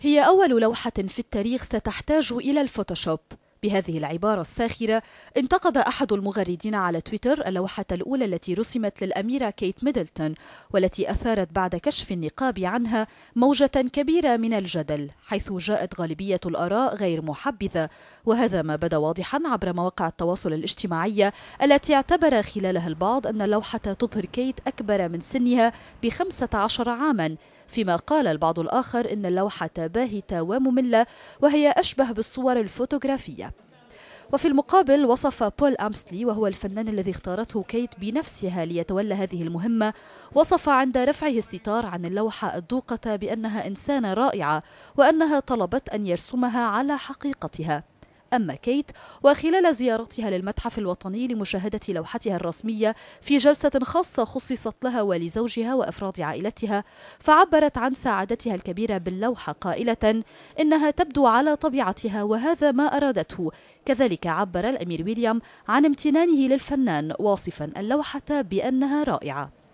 هي أول لوحة في التاريخ ستحتاج إلى الفوتوشوب بهذه العبارة الساخرة انتقد أحد المغردين على تويتر اللوحة الأولى التي رسمت للأميرة كيت ميدلتون والتي أثارت بعد كشف النقاب عنها موجة كبيرة من الجدل حيث جاءت غالبية الآراء غير محبذة وهذا ما بدا واضحا عبر مواقع التواصل الاجتماعي التي اعتبر خلالها البعض أن اللوحة تظهر كيت أكبر من سنها بخمسة عشر عاما فيما قال البعض الآخر إن اللوحة باهتة ومملة وهي أشبه بالصور الفوتوغرافية وفي المقابل وصف بول أمسلي وهو الفنان الذي اختارته كيت بنفسها ليتولى هذه المهمة وصف عند رفعه الستار عن اللوحة الدوقة بأنها إنسانة رائعة وأنها طلبت أن يرسمها على حقيقتها أما كيت وخلال زيارتها للمتحف الوطني لمشاهدة لوحتها الرسمية في جلسة خاصة خصصت لها ولزوجها وأفراد عائلتها فعبرت عن سعادتها الكبيرة باللوحة قائلة إنها تبدو على طبيعتها وهذا ما أرادته كذلك عبر الأمير ويليام عن امتنانه للفنان واصفا اللوحة بأنها رائعة